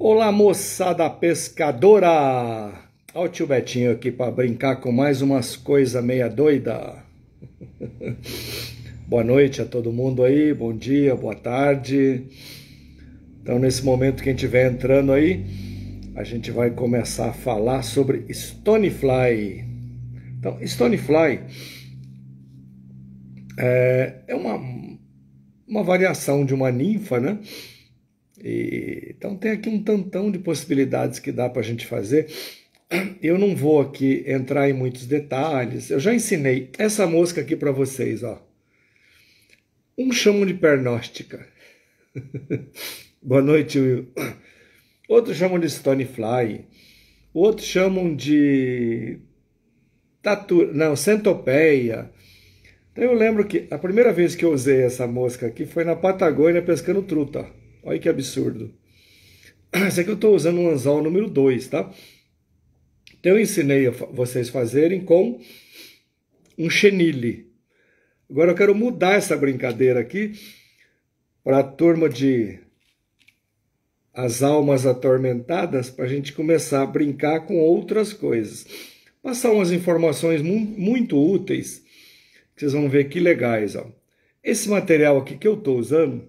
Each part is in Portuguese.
Olá, moçada pescadora! Olha o tio Betinho aqui para brincar com mais umas coisas meia doida. boa noite a todo mundo aí, bom dia, boa tarde. Então, nesse momento, quem estiver entrando aí, a gente vai começar a falar sobre Stonefly. Então, Stonefly é, é uma, uma variação de uma ninfa, né? E, então tem aqui um tantão de possibilidades que dá para a gente fazer. Eu não vou aqui entrar em muitos detalhes. Eu já ensinei essa música aqui para vocês, ó. Um chamam de pernóstica. Boa noite, Will. Outros chamam de stonefly. Outros chamam de tatu... não, centopeia. Então eu lembro que a primeira vez que eu usei essa mosca aqui foi na Patagônia pescando truta. Olha que absurdo. Esse ah, aqui eu estou usando um anzol número 2, tá? Então eu ensinei a vocês fazerem com um chenille. Agora eu quero mudar essa brincadeira aqui para a turma de as almas atormentadas para a gente começar a brincar com outras coisas. Passar umas informações mu muito úteis, que vocês vão ver que legais. Ó. Esse material aqui que eu estou usando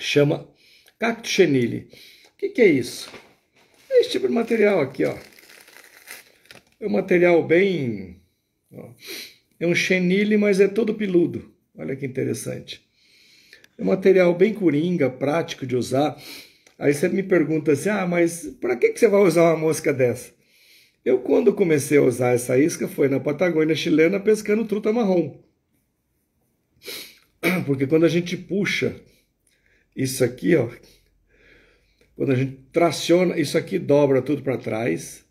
chama cacto chenille. O que, que é isso? É esse tipo de material aqui, ó. É um material bem... Ó. É um chenille, mas é todo peludo. Olha que interessante. É um material bem coringa, prático de usar. Aí você me pergunta assim, ah, mas para que, que você vai usar uma mosca dessa? Eu, quando comecei a usar essa isca, foi na Patagônia chilena pescando truta marrom. Porque quando a gente puxa isso aqui, ó, quando a gente traciona, isso aqui dobra tudo para trás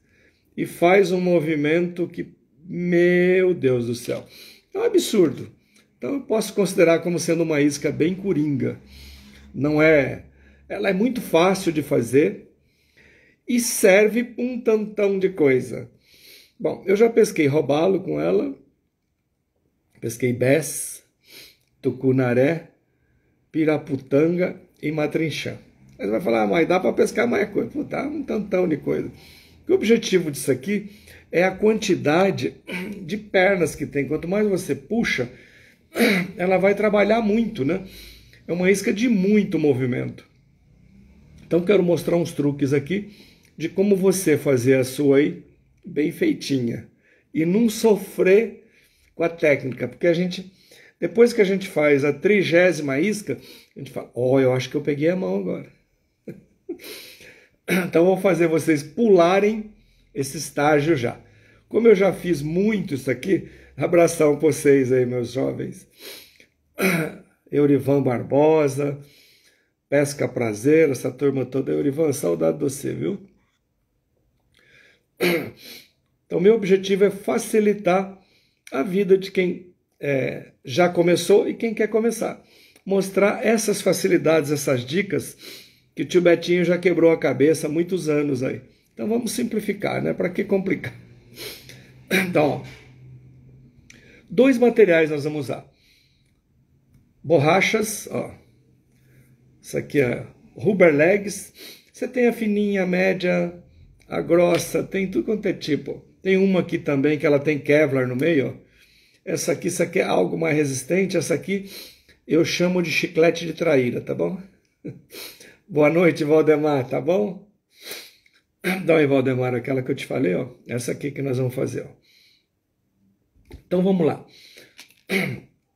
e faz um movimento que, meu Deus do céu, é um absurdo. Então eu posso considerar como sendo uma isca bem coringa. Não é, ela é muito fácil de fazer e serve um tantão de coisa. Bom, eu já pesquei robalo com ela, pesquei bess, tucunaré, Piraputanga e Matrinchã. Aí você vai falar, ah, mas dá para pescar mais coisa. Pô, dá um tantão de coisa. O objetivo disso aqui é a quantidade de pernas que tem. Quanto mais você puxa, ela vai trabalhar muito, né? É uma isca de muito movimento. Então quero mostrar uns truques aqui de como você fazer a sua aí bem feitinha e não sofrer com a técnica, porque a gente depois que a gente faz a trigésima isca, a gente fala: Ó, oh, eu acho que eu peguei a mão agora. então vou fazer vocês pularem esse estágio já. Como eu já fiz muito isso aqui, abração para vocês aí, meus jovens. Eurivan Barbosa, Pesca Prazer, essa turma toda. Eurivan, saudade de você, viu? Então, meu objetivo é facilitar a vida de quem é, já começou e quem quer começar. Mostrar essas facilidades, essas dicas que o tio Betinho já quebrou a cabeça há muitos anos aí. Então vamos simplificar, né? Para que complicar? Então, ó, dois materiais nós vamos usar. Borrachas, ó. Isso aqui é rubber legs. Você tem a fininha, a média, a grossa, tem tudo quanto é tipo. Tem uma aqui também que ela tem Kevlar no meio, ó. Essa aqui, isso aqui é algo mais resistente. Essa aqui eu chamo de chiclete de traíra, tá bom? Boa noite, Valdemar, tá bom? Dá aí, Valdemar, aquela que eu te falei, ó. Essa aqui que nós vamos fazer, ó. Então vamos lá.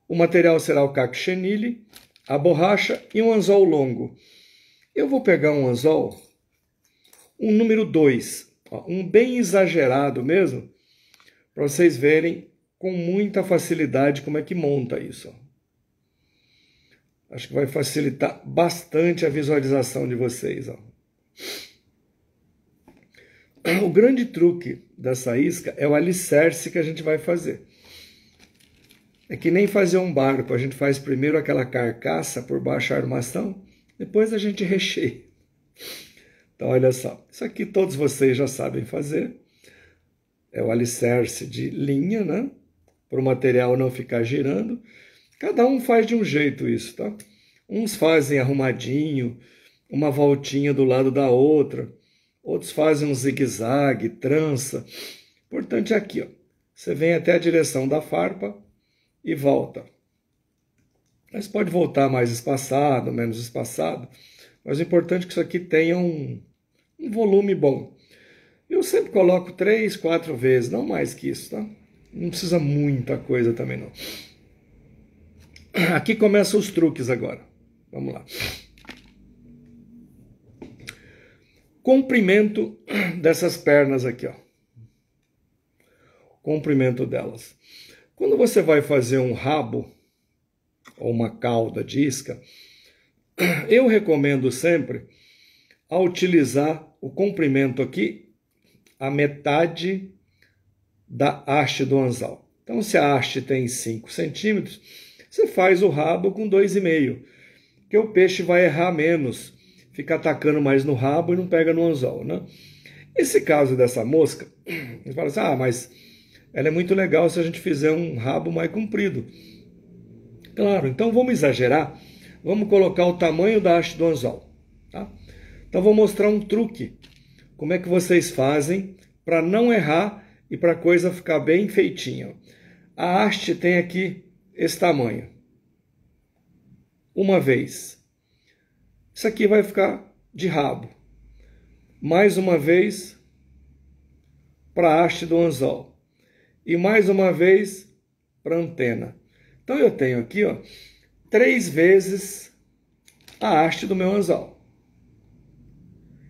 O material será o caco chenille, a borracha e um anzol longo. Eu vou pegar um anzol, um número 2, um bem exagerado mesmo, para vocês verem com muita facilidade como é que monta isso. Acho que vai facilitar bastante a visualização de vocês. Ó. O grande truque dessa isca é o alicerce que a gente vai fazer. É que nem fazer um barco, a gente faz primeiro aquela carcaça por baixo armação, depois a gente recheia. Então, olha só, isso aqui todos vocês já sabem fazer. É o alicerce de linha, né? para o material não ficar girando. Cada um faz de um jeito isso, tá? Uns fazem arrumadinho, uma voltinha do lado da outra, outros fazem um zigue-zague, trança. Importante é aqui, ó. Você vem até a direção da farpa e volta. Mas pode voltar mais espaçado, menos espaçado, mas o importante é que isso aqui tenha um, um volume bom. Eu sempre coloco três, quatro vezes, não mais que isso, tá? Não precisa muita coisa também não. Aqui começam os truques agora. Vamos lá. Comprimento dessas pernas aqui, ó. Comprimento delas. Quando você vai fazer um rabo ou uma cauda de isca, eu recomendo sempre a utilizar o comprimento aqui a metade da haste do anzal. Então, se a haste tem 5 centímetros, você faz o rabo com 2,5, que o peixe vai errar menos, fica atacando mais no rabo e não pega no anzol. Né? Esse caso dessa mosca, você fala assim, ah, mas ela é muito legal se a gente fizer um rabo mais comprido. Claro, então vamos exagerar, vamos colocar o tamanho da haste do anzol. Tá? Então vou mostrar um truque, como é que vocês fazem para não errar e para a coisa ficar bem feitinha. A haste tem aqui esse tamanho. Uma vez. Isso aqui vai ficar de rabo. Mais uma vez para a haste do anzol. E mais uma vez para a antena. Então eu tenho aqui ó, três vezes a haste do meu anzol.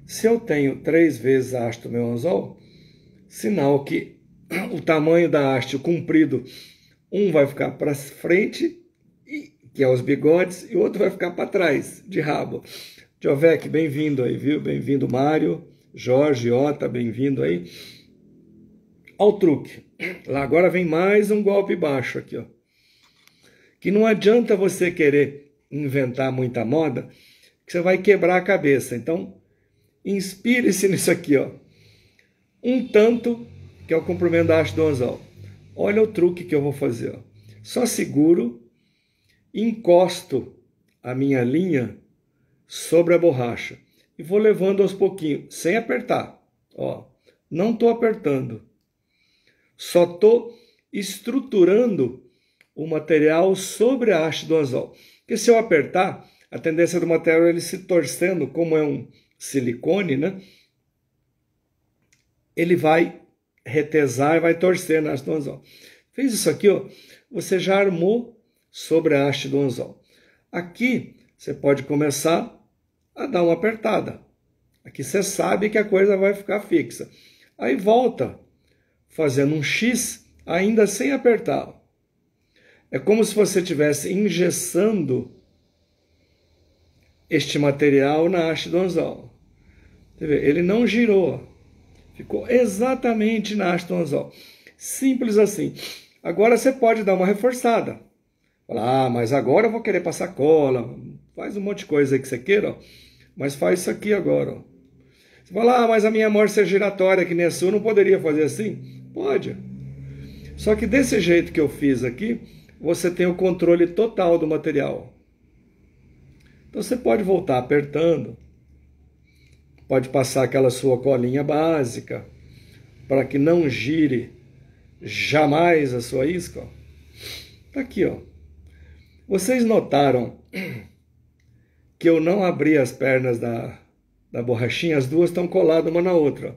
Se eu tenho três vezes a haste do meu anzol, sinal que o tamanho da haste, o comprido, um vai ficar para frente, que é os bigodes, e o outro vai ficar para trás, de rabo. Jovec, bem-vindo aí, viu? Bem-vindo, Mário. Jorge, Ota, bem-vindo aí. Ao truque. Lá agora vem mais um golpe baixo aqui, ó. Que não adianta você querer inventar muita moda, que você vai quebrar a cabeça. Então, inspire-se nisso aqui, ó um tanto, que é o comprimento da haste do anzol. Olha o truque que eu vou fazer. Ó. Só seguro, encosto a minha linha sobre a borracha e vou levando aos pouquinhos, sem apertar. Ó, não estou apertando, só estou estruturando o material sobre a haste do anzol. Porque se eu apertar, a tendência do material é ele se torcendo, como é um silicone, né? ele vai retesar e vai torcer na haste do anzol. Fez isso aqui, ó, você já armou sobre a haste do anzol. Aqui você pode começar a dar uma apertada. Aqui você sabe que a coisa vai ficar fixa. Aí volta fazendo um X ainda sem apertar. É como se você estivesse engessando este material na haste do anzol. Ele não girou. Ficou exatamente na haste do anzol. Simples assim. Agora você pode dar uma reforçada. Falar, ah, mas agora eu vou querer passar cola. Faz um monte de coisa aí que você queira, ó. mas faz isso aqui agora. Ó. Você fala, ah, mas a minha morsa é giratória, que nem a sua, não poderia fazer assim? Pode. Só que desse jeito que eu fiz aqui, você tem o controle total do material. Então você pode voltar apertando, Pode passar aquela sua colinha básica para que não gire jamais a sua isca. Está aqui, ó. Vocês notaram que eu não abri as pernas da, da borrachinha, as duas estão coladas uma na outra.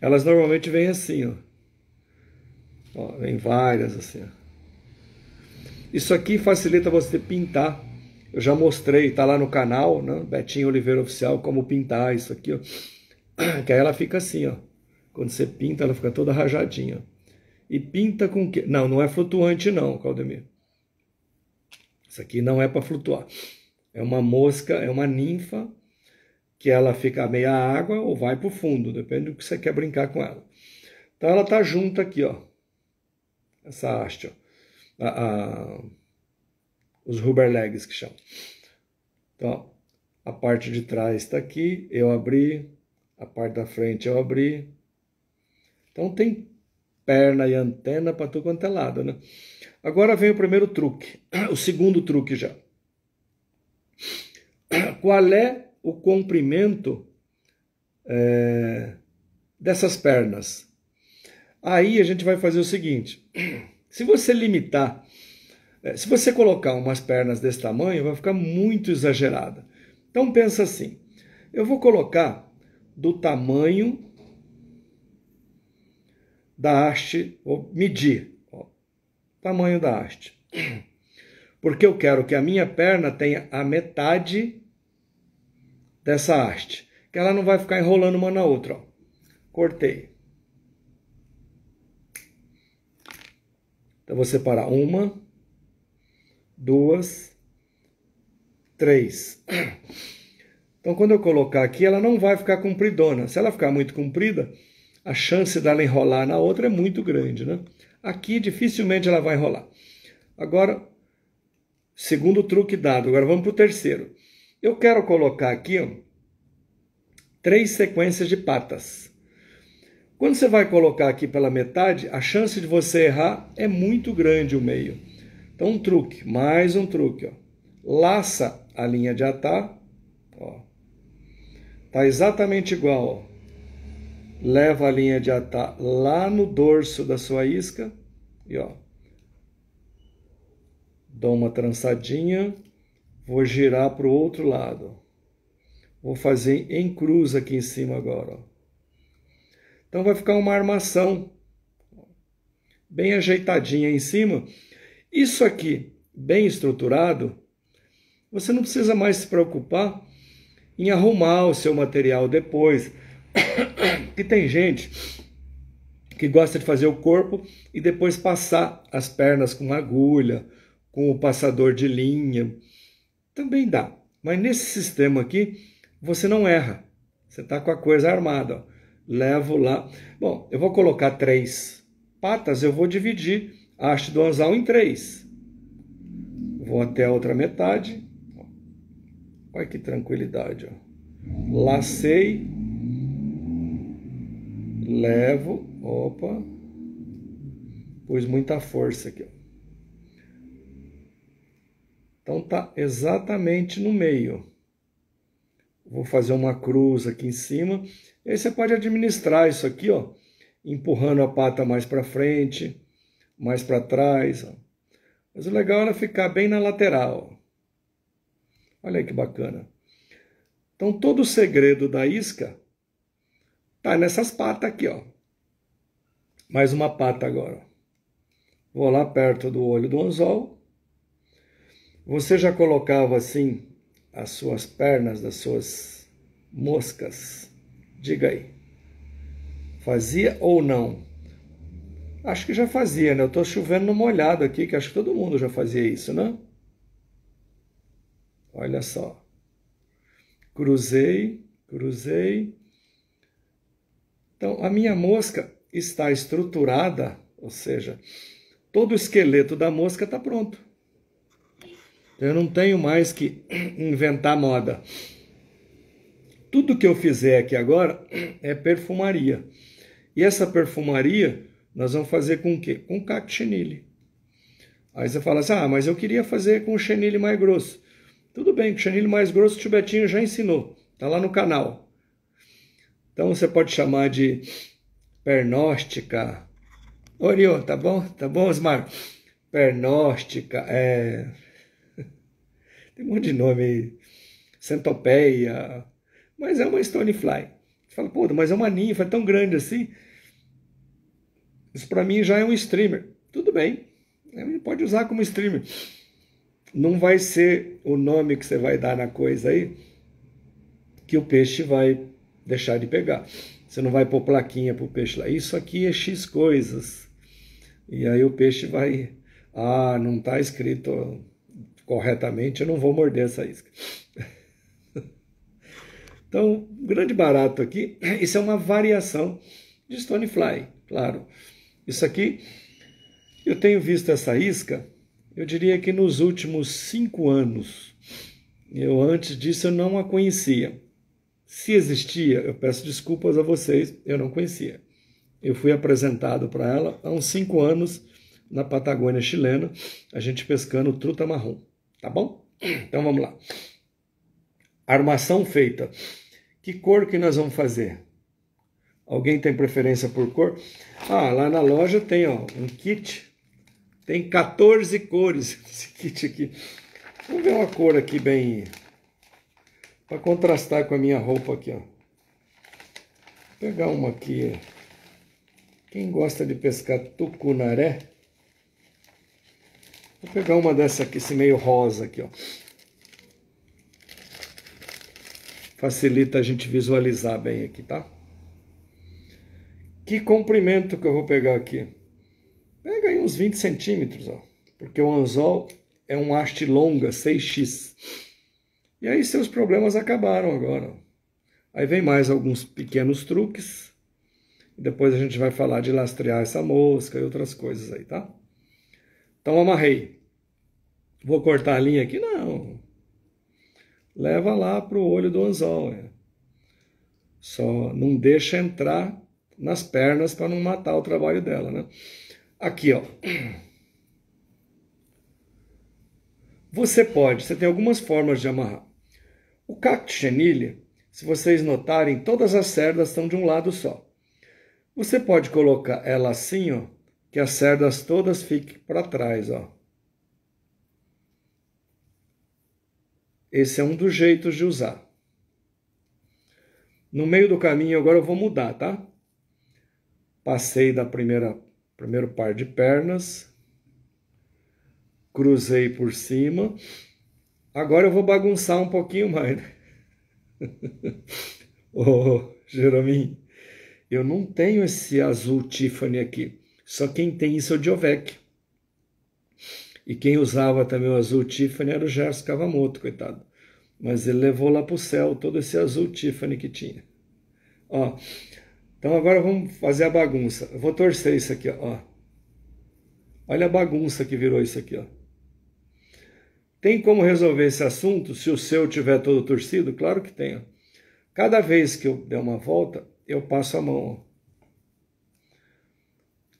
Elas normalmente vêm assim, ó. ó vem várias assim. Ó. Isso aqui facilita você pintar eu já mostrei, tá lá no canal, né? Betinho Oliveira Oficial, como pintar isso aqui, ó. Que aí ela fica assim, ó. Quando você pinta, ela fica toda rajadinha. E pinta com que? Não, não é flutuante não, Caldemir. Isso aqui não é para flutuar. É uma mosca, é uma ninfa que ela fica meia água ou vai para o fundo, depende do que você quer brincar com ela. Então ela tá junta aqui, ó. Essa haste, ó. a, a os rubber legs que chamam. Então, ó, a parte de trás está aqui, eu abri, a parte da frente eu abri. Então tem perna e antena para tudo quanto é lado, né? Agora vem o primeiro truque, o segundo truque já. Qual é o comprimento é, dessas pernas? Aí a gente vai fazer o seguinte: se você limitar é, se você colocar umas pernas desse tamanho, vai ficar muito exagerada. Então pensa assim: eu vou colocar do tamanho da haste, vou medir ó, tamanho da haste. Porque eu quero que a minha perna tenha a metade dessa haste, que ela não vai ficar enrolando uma na outra. Ó. Cortei. Então vou separar uma, duas, três. Então, quando eu colocar aqui, ela não vai ficar compridona. Se ela ficar muito comprida, a chance dela enrolar na outra é muito grande, né? Aqui, dificilmente ela vai enrolar. Agora, segundo truque dado. Agora, vamos para o terceiro. Eu quero colocar aqui ó, três sequências de patas. Quando você vai colocar aqui pela metade, a chance de você errar é muito grande o meio. Então, um truque, mais um truque. Ó. Laça a linha de atar. Ó. Tá exatamente igual. Ó. Leva a linha de atar lá no dorso da sua isca. E ó. Dou uma trançadinha. Vou girar para o outro lado. Vou fazer em cruz aqui em cima agora. Ó. Então vai ficar uma armação bem ajeitadinha em cima isso aqui, bem estruturado, você não precisa mais se preocupar em arrumar o seu material depois. que tem gente que gosta de fazer o corpo e depois passar as pernas com agulha, com o passador de linha. Também dá. Mas nesse sistema aqui, você não erra. Você está com a coisa armada. Ó. Levo lá. Bom, eu vou colocar três patas, eu vou dividir a haste do anzal em três. Vou até a outra metade. Olha que tranquilidade. Ó. Lacei. Levo. Opa. Pus muita força aqui. Ó. Então tá exatamente no meio. Vou fazer uma cruz aqui em cima. E aí você pode administrar isso aqui, ó, empurrando a pata mais para frente, mais para trás. Mas o legal era ficar bem na lateral. Olha aí que bacana. Então todo o segredo da isca tá nessas patas aqui, ó. Mais uma pata agora. Vou lá perto do olho do anzol. Você já colocava assim as suas pernas das suas moscas? Diga aí. Fazia ou não? Acho que já fazia, né? Eu estou chovendo no molhado aqui, que acho que todo mundo já fazia isso, né? Olha só. Cruzei, cruzei. Então, a minha mosca está estruturada, ou seja, todo o esqueleto da mosca está pronto. Eu não tenho mais que inventar moda. Tudo que eu fizer aqui agora é perfumaria. E essa perfumaria nós vamos fazer com o quê? Com cacto chenille. Aí você fala assim, ah, mas eu queria fazer com o chenille mais grosso. Tudo bem, o chenille mais grosso o Tibetinho já ensinou, está lá no canal. Então você pode chamar de pernóstica. Oriô, tá bom? Tá bom, Osmar? Pernóstica, é... Tem um monte de nome aí. Centopeia. Mas é uma stonefly. Você fala, pô, mas é uma ninfa, é tão grande assim. Isso para mim já é um streamer. Tudo bem, pode usar como streamer. Não vai ser o nome que você vai dar na coisa aí que o peixe vai deixar de pegar. Você não vai pôr plaquinha para o peixe lá. Isso aqui é X coisas. E aí o peixe vai. Ah, não está escrito corretamente, eu não vou morder essa isca. então, grande barato aqui. Isso é uma variação de Stonefly, claro. Isso aqui, eu tenho visto essa isca, eu diria que nos últimos cinco anos. Eu antes disso eu não a conhecia. Se existia, eu peço desculpas a vocês, eu não conhecia. Eu fui apresentado para ela há uns cinco anos na Patagônia chilena, a gente pescando truta marrom, tá bom? Então vamos lá. Armação feita. Que cor que nós vamos fazer? Alguém tem preferência por cor? Ah, lá na loja tem ó, um kit. Tem 14 cores esse kit aqui. Vamos ver uma cor aqui bem... Para contrastar com a minha roupa aqui, ó. Vou pegar uma aqui. Quem gosta de pescar tucunaré... Vou pegar uma dessa aqui, esse meio rosa aqui, ó. Facilita a gente visualizar bem aqui, tá? que comprimento que eu vou pegar aqui? Pega aí uns 20 centímetros, ó, porque o anzol é um haste longa, 6x. E aí seus problemas acabaram agora. Aí vem mais alguns pequenos truques. Depois a gente vai falar de lastrear essa mosca e outras coisas aí, tá? Então amarrei. Vou cortar a linha aqui? Não. Leva lá pro olho do anzol. Né? Só não deixa entrar nas pernas para não matar o trabalho dela, né? Aqui, ó. Você pode, você tem algumas formas de amarrar. O cacto chenille, se vocês notarem, todas as cerdas estão de um lado só. Você pode colocar ela assim, ó, que as cerdas todas fiquem para trás, ó. Esse é um dos jeitos de usar. No meio do caminho agora eu vou mudar, tá? Passei da primeira primeiro par de pernas, cruzei por cima. Agora eu vou bagunçar um pouquinho mais. Né? Ô, oh, Jeromim, eu não tenho esse azul Tiffany aqui. Só quem tem isso é o Jovec. E quem usava também o azul Tiffany era o Gerson Cavamoto, coitado. Mas ele levou lá pro céu todo esse azul Tiffany que tinha. Ó, oh, então agora vamos fazer a bagunça. Eu vou torcer isso aqui, ó. Olha a bagunça que virou isso aqui, ó. Tem como resolver esse assunto se o seu tiver todo torcido? Claro que tem. Ó. Cada vez que eu der uma volta, eu passo a mão. Ó.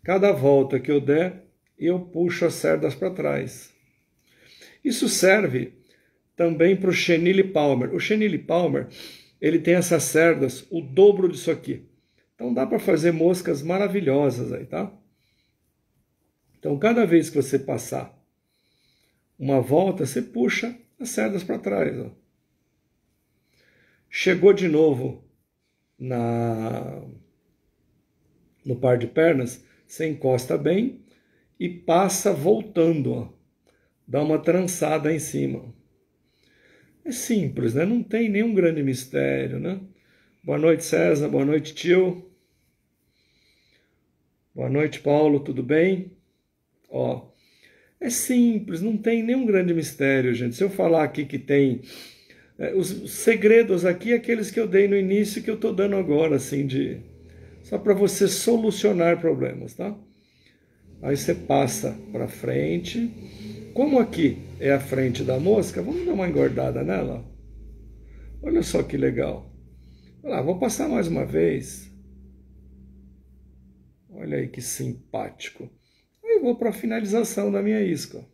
Cada volta que eu der, eu puxo as cerdas para trás. Isso serve também para o Chenille Palmer. O Chenille Palmer, ele tem essas cerdas, o dobro disso aqui. Então dá para fazer moscas maravilhosas aí, tá? Então cada vez que você passar uma volta, você puxa as cerdas para trás. Ó. Chegou de novo na no par de pernas, você encosta bem e passa voltando, ó. dá uma trançada em cima. É simples, né? Não tem nenhum grande mistério, né? Boa noite, César. Boa noite, tio. Boa noite, Paulo, tudo bem? Ó, é simples, não tem nenhum grande mistério, gente. Se eu falar aqui que tem é, os segredos aqui, aqueles que eu dei no início que eu tô dando agora, assim, de só para você solucionar problemas, tá? Aí você passa para frente. Como aqui é a frente da mosca, vamos dar uma engordada nela. Olha só que legal. Olha lá, vou passar mais uma vez. Olha aí que simpático. Aí vou para a finalização da minha isca.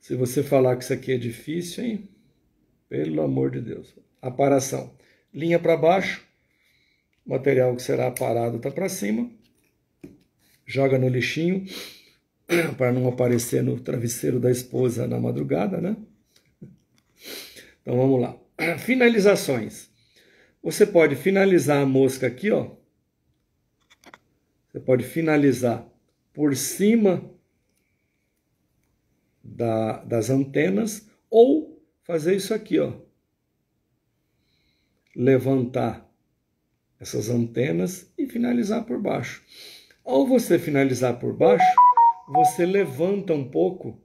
Se você falar que isso aqui é difícil, hein? Pelo amor de Deus. Aparação. Linha para baixo. Material que será aparado está para cima. Joga no lixinho para não aparecer no travesseiro da esposa na madrugada, né? Então vamos lá. Finalizações. Você pode finalizar a mosca aqui, ó, você pode finalizar por cima da, das antenas ou fazer isso aqui, ó. Levantar essas antenas e finalizar por baixo. Ao você finalizar por baixo, você levanta um pouco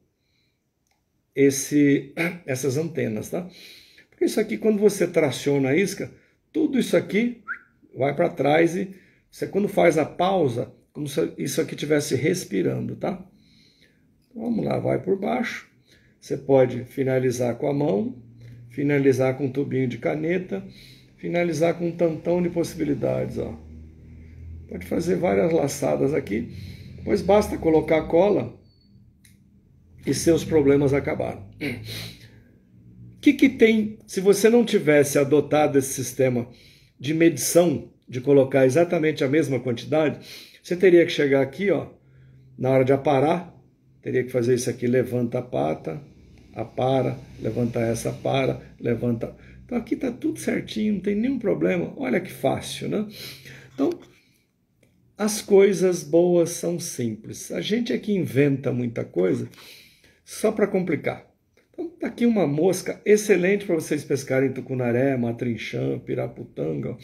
esse, essas antenas, tá? Porque isso aqui, quando você traciona a isca, tudo isso aqui vai para trás e você quando faz a pausa, como se isso aqui estivesse respirando, tá? Então, vamos lá, vai por baixo. Você pode finalizar com a mão, finalizar com um tubinho de caneta, finalizar com um tantão de possibilidades, ó. Pode fazer várias laçadas aqui, pois basta colocar a cola e seus problemas acabaram. O que, que tem, se você não tivesse adotado esse sistema de medição de colocar exatamente a mesma quantidade, você teria que chegar aqui, ó, na hora de aparar, teria que fazer isso aqui, levanta a pata, apara, levanta essa, para, levanta... Então aqui está tudo certinho, não tem nenhum problema. Olha que fácil, né? Então, as coisas boas são simples. A gente é que inventa muita coisa só para complicar. Então, tá aqui uma mosca excelente para vocês pescarem tucunaré, matrinchã, piraputanga.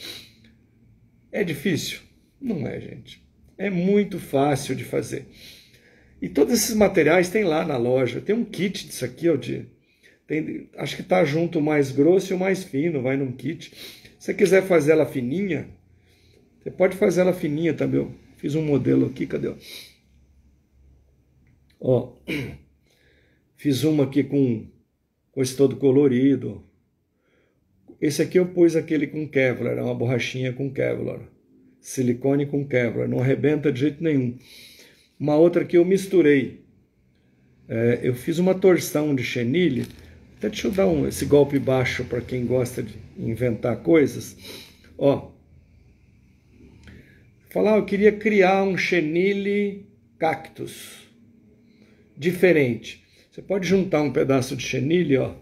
É difícil? Não é, gente. É muito fácil de fazer. E todos esses materiais tem lá na loja. Tem um kit disso aqui, ó, de, tem, acho que tá junto o mais grosso e o mais fino, vai num kit. Se você quiser fazer ela fininha, você pode fazer ela fininha também. Tá, eu fiz um modelo aqui, cadê? Ó, fiz uma aqui com, com esse todo colorido, esse aqui eu pus aquele com Kevlar, é uma borrachinha com Kevlar. Silicone com Kevlar, não arrebenta de jeito nenhum. Uma outra que eu misturei. É, eu fiz uma torção de chenille. Até deixa eu dar um, esse golpe baixo para quem gosta de inventar coisas. Ó. Falar, eu queria criar um chenille cactus. Diferente. Você pode juntar um pedaço de chenille, ó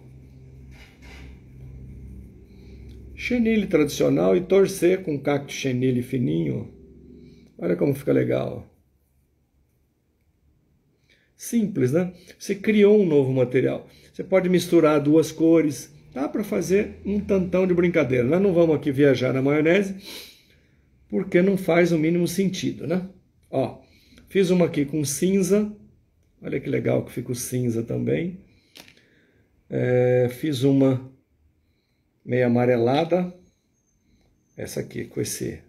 Chenille tradicional e torcer com cacto chenille fininho. Olha como fica legal. Simples, né? Você criou um novo material. Você pode misturar duas cores. Dá para fazer um tantão de brincadeira. Nós né? não vamos aqui viajar na maionese, porque não faz o mínimo sentido, né? Ó, fiz uma aqui com cinza. Olha que legal que fica o cinza também. É, fiz uma meio amarelada. Essa aqui com esse,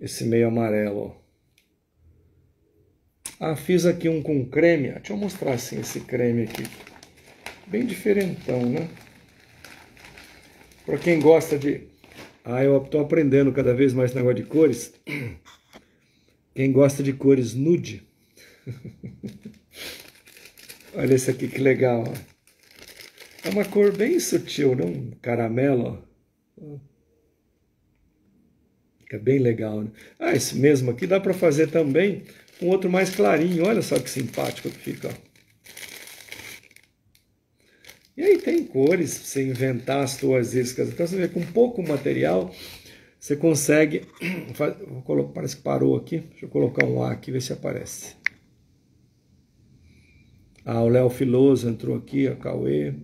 esse meio amarelo. Ah, fiz aqui um com creme. Deixa eu mostrar assim esse creme aqui. Bem diferentão, né? Para quem gosta de... Ah, eu estou aprendendo cada vez mais negócio de cores. Quem gosta de cores nude. Olha esse aqui que legal, ó. É uma cor bem sutil, né? Um caramelo, Fica é bem legal, né? Ah, esse mesmo aqui dá para fazer também um outro mais clarinho. Olha só que simpático que fica, ó. E aí tem cores, você inventar as suas iscas. Então você vê com pouco material, você consegue... parece que parou aqui. Deixa eu colocar um A aqui, ver se aparece. Ah, o Léo Filoso entrou aqui, a Cauê.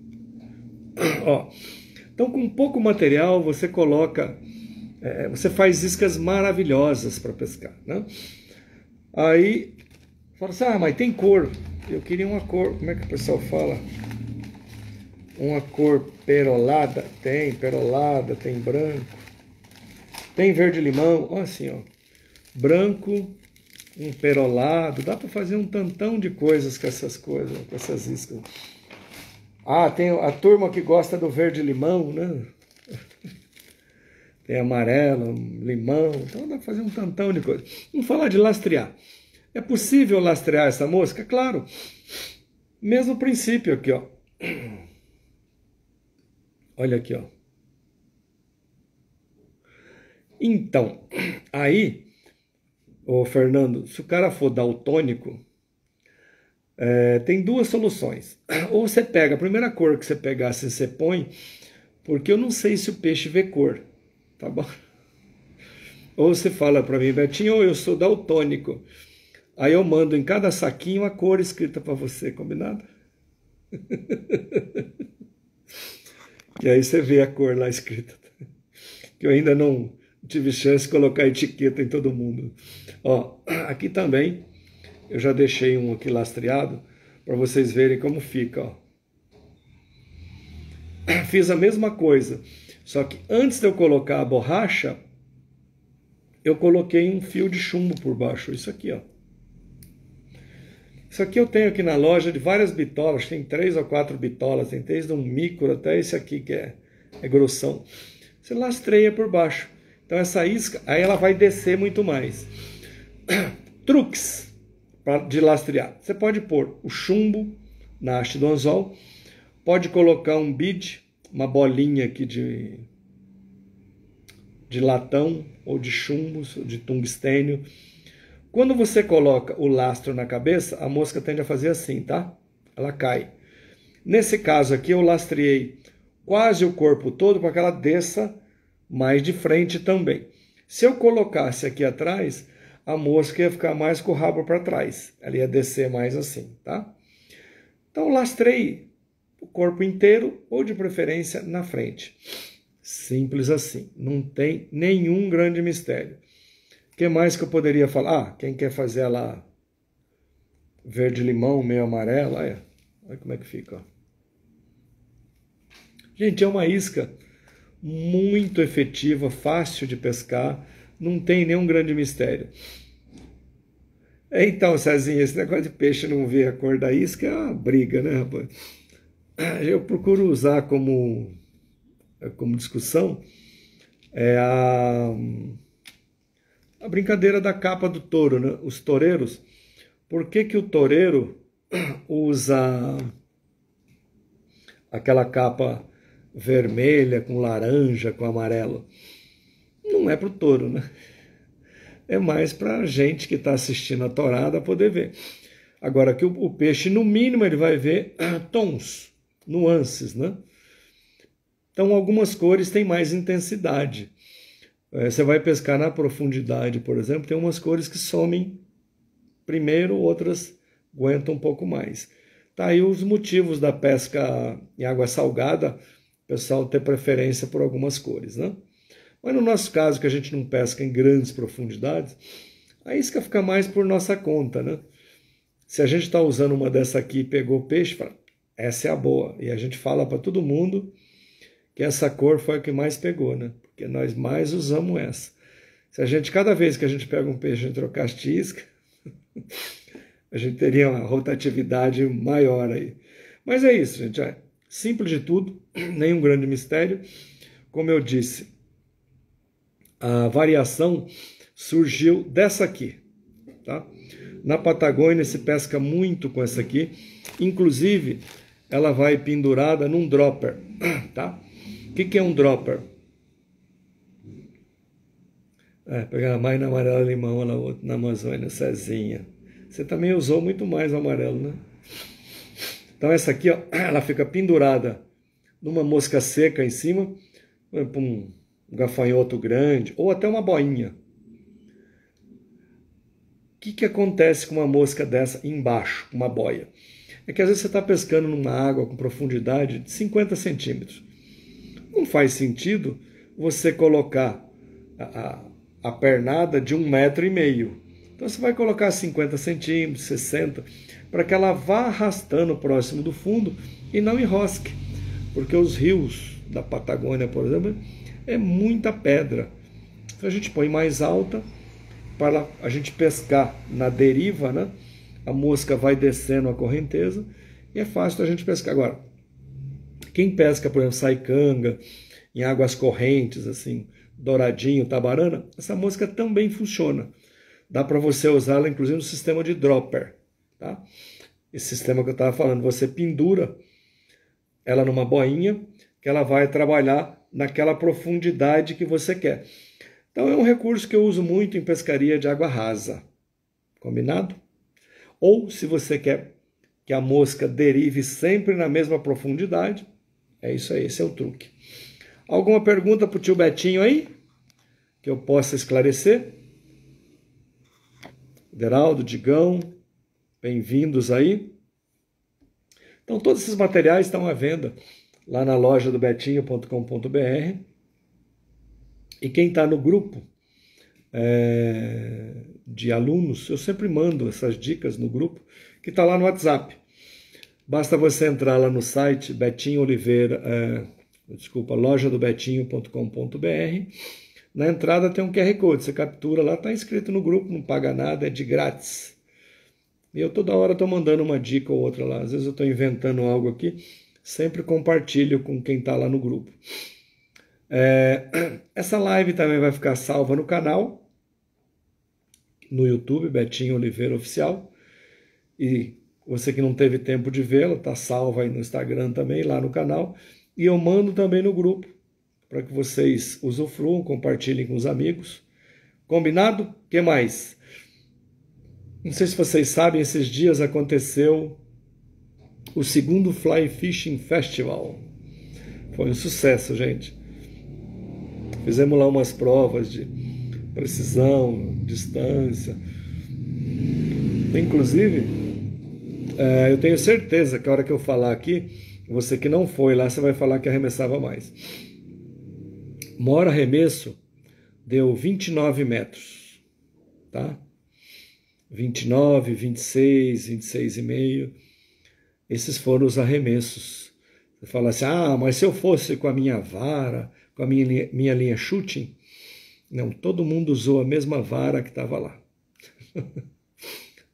Ó, então, com pouco material, você coloca, é, você faz iscas maravilhosas para pescar. Né? Aí, fala assim, ah, mas tem cor. Eu queria uma cor, como é que o pessoal fala? Uma cor perolada. Tem perolada, tem branco, tem verde-limão. Ó, assim, ó. Branco, um perolado, dá para fazer um tantão de coisas com essas coisas, com essas iscas. Ah, tem a turma que gosta do verde-limão, né? Tem amarelo, limão, então dá pra fazer um tantão de coisa. Vamos falar de lastrear. É possível lastrear essa mosca? Claro. Mesmo princípio aqui, ó. Olha aqui, ó. Então, aí, o Fernando, se o cara for tônico é, tem duas soluções. Ou você pega, a primeira cor que você pegar, você, você põe, porque eu não sei se o peixe vê cor, tá bom? Ou você fala para mim, Betinho, eu sou daltônico. Aí eu mando em cada saquinho a cor escrita para você, combinado? e aí você vê a cor lá escrita. Que eu ainda não tive chance de colocar etiqueta em todo mundo. Ó, aqui também eu já deixei um aqui lastreado para vocês verem como fica. Ó. Fiz a mesma coisa, só que antes de eu colocar a borracha, eu coloquei um fio de chumbo por baixo, isso aqui, ó. Isso aqui eu tenho aqui na loja de várias bitolas, tem três ou quatro bitolas, tem desde um micro até esse aqui que é, é grossão. Você lastreia por baixo. Então essa isca, aí ela vai descer muito mais. Truques de lastrear. Você pode pôr o chumbo na haste do anzol, pode colocar um bid, uma bolinha aqui de, de latão ou de chumbo, de tungstênio. Quando você coloca o lastro na cabeça, a mosca tende a fazer assim, tá? Ela cai. Nesse caso aqui, eu lastrei quase o corpo todo para que ela desça mais de frente também. Se eu colocasse aqui atrás, a mosca ia ficar mais com o rabo para trás. Ela ia descer mais assim, tá? Então lastrei o corpo inteiro ou de preferência na frente. Simples assim, não tem nenhum grande mistério. O que mais que eu poderia falar? Ah, quem quer fazer ela verde limão, meio amarela, olha, olha como é que fica. Gente, é uma isca muito efetiva, fácil de pescar não tem nenhum grande mistério. Então, Cezinha, esse negócio de peixe não ver a cor da isca é uma briga, né, rapaz? Ah, eu procuro usar como, como discussão é a, a brincadeira da capa do touro, né? Os toureiros. Por que, que o toureiro usa aquela capa vermelha com laranja, com amarelo? não é para o touro, né? É mais para a gente que está assistindo a torada poder ver. Agora que o, o, peixe, no mínimo, ele vai ver ah, tons, nuances, né? Então, algumas cores têm mais intensidade. É, você vai pescar na profundidade, por exemplo, tem umas cores que somem primeiro, outras aguentam um pouco mais. Tá aí os motivos da pesca em água salgada, o pessoal ter preferência por algumas cores, né? Mas no nosso caso, que a gente não pesca em grandes profundidades, a isca fica mais por nossa conta, né? Se a gente está usando uma dessa aqui e pegou peixe, fala, essa é a boa. E a gente fala para todo mundo que essa cor foi a que mais pegou, né? Porque nós mais usamos essa. Se a gente, cada vez que a gente pega um peixe em trocar isca, a gente teria uma rotatividade maior aí. Mas é isso, gente. É simples de tudo, nenhum grande mistério. Como eu disse, a variação surgiu dessa aqui, tá? Na Patagônia se pesca muito com essa aqui, inclusive ela vai pendurada num dropper, tá? O que, que é um dropper? É, pegar mais na amarela limão na, outra, na Amazônia, Cezinha. Você também usou muito mais o amarelo, né? Então essa aqui, ó, ela fica pendurada numa mosca seca em cima, né, um um gafanhoto grande ou até uma boinha. O que, que acontece com uma mosca dessa embaixo, uma boia? É que às vezes você está pescando numa água com profundidade de 50 centímetros. Não faz sentido você colocar a, a, a pernada de um metro e meio. Então você vai colocar 50 centímetros, 60, para que ela vá arrastando próximo do fundo e não enrosque. Porque os rios da Patagônia, por exemplo, é muita pedra. Então a gente põe mais alta para a gente pescar na deriva, né? A mosca vai descendo a correnteza e é fácil a gente pescar. Agora, quem pesca, por exemplo, saicanga, em águas correntes, assim, douradinho, tabarana, essa mosca também funciona. Dá para você usá-la, inclusive, no sistema de dropper, tá? Esse sistema que eu estava falando, você pendura ela numa boinha, que ela vai trabalhar naquela profundidade que você quer. Então é um recurso que eu uso muito em pescaria de água rasa. Combinado? Ou se você quer que a mosca derive sempre na mesma profundidade, é isso aí, esse é o truque. Alguma pergunta para o tio Betinho aí? Que eu possa esclarecer? Deraldo, Digão, bem-vindos aí. Então, todos esses materiais estão à venda lá na loja do betinho.com.br. E quem está no grupo é, de alunos, eu sempre mando essas dicas no grupo que está lá no WhatsApp. Basta você entrar lá no site Betinho Oliveira, é, desculpa, loja do betinho.com.br. Na entrada tem um QR Code, você captura lá, está inscrito no grupo, não paga nada, é de grátis. E eu toda hora estou mandando uma dica ou outra lá. Às vezes eu estou inventando algo aqui sempre compartilho com quem está lá no grupo. É, essa live também vai ficar salva no canal, no YouTube, Betinho Oliveira Oficial. E você que não teve tempo de vê-la, está salva aí no Instagram também, lá no canal. E eu mando também no grupo, para que vocês usufruam, compartilhem com os amigos. Combinado? que mais? Não sei se vocês sabem, esses dias aconteceu o segundo Fly Fishing Festival. Foi um sucesso, gente. Fizemos lá umas provas de precisão, distância. Inclusive, é, eu tenho certeza que a hora que eu falar aqui, você que não foi lá, você vai falar que arremessava mais. mora arremesso deu 29 metros, tá? 29, 26, 26,5 esses foram os arremessos. Você fala assim: ah, mas se eu fosse com a minha vara, com a minha, minha linha shooting. Não, todo mundo usou a mesma vara que estava lá.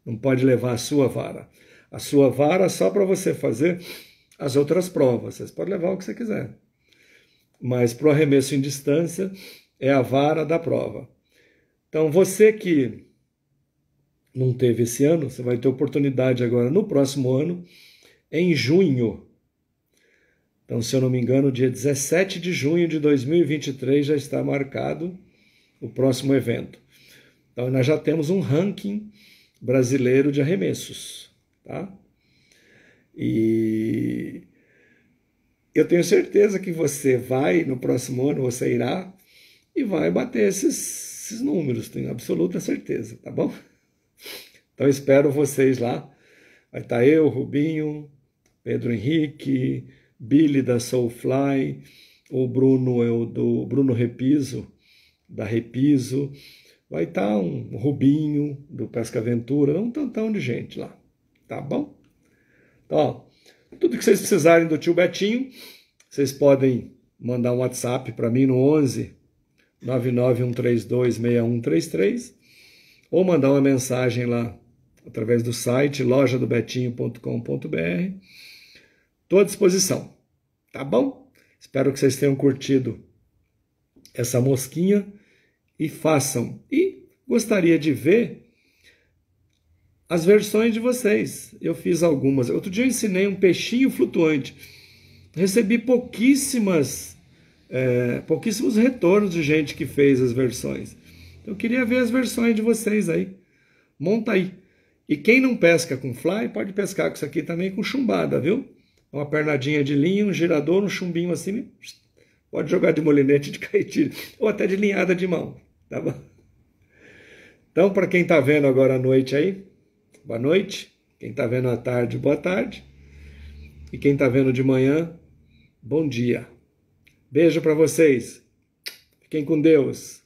Não pode levar a sua vara. A sua vara só para você fazer as outras provas. Você pode levar o que você quiser. Mas para o arremesso em distância, é a vara da prova. Então, você que não teve esse ano, você vai ter oportunidade agora no próximo ano em junho. Então, se eu não me engano, dia 17 de junho de 2023 já está marcado o próximo evento. Então, nós já temos um ranking brasileiro de arremessos, tá? E eu tenho certeza que você vai, no próximo ano, você irá e vai bater esses, esses números, tenho absoluta certeza, tá bom? Então, espero vocês lá. Vai estar eu, Rubinho, Pedro Henrique, Billy da Soulfly, o Bruno é o do Bruno Repiso, da Repiso, vai estar tá um Rubinho do Pesca Aventura, um tantão de gente lá, tá bom? Então, ó, tudo que vocês precisarem do tio Betinho, vocês podem mandar um WhatsApp para mim no 11 991326133 ou mandar uma mensagem lá através do site lojadobetinho.com.br Estou à disposição. Tá bom? Espero que vocês tenham curtido essa mosquinha e façam. E gostaria de ver as versões de vocês. Eu fiz algumas. Outro dia eu ensinei um peixinho flutuante. Recebi pouquíssimas, é, pouquíssimos retornos de gente que fez as versões. Então, eu queria ver as versões de vocês aí. Monta aí. E quem não pesca com fly, pode pescar com isso aqui também com chumbada, viu? uma pernadinha de linho, um girador, um chumbinho assim, pode jogar de molinete, de caetilho, ou até de linhada de mão, tá bom? Então, para quem está vendo agora à noite aí, boa noite. Quem está vendo à tarde, boa tarde. E quem está vendo de manhã, bom dia. Beijo para vocês. Fiquem com Deus.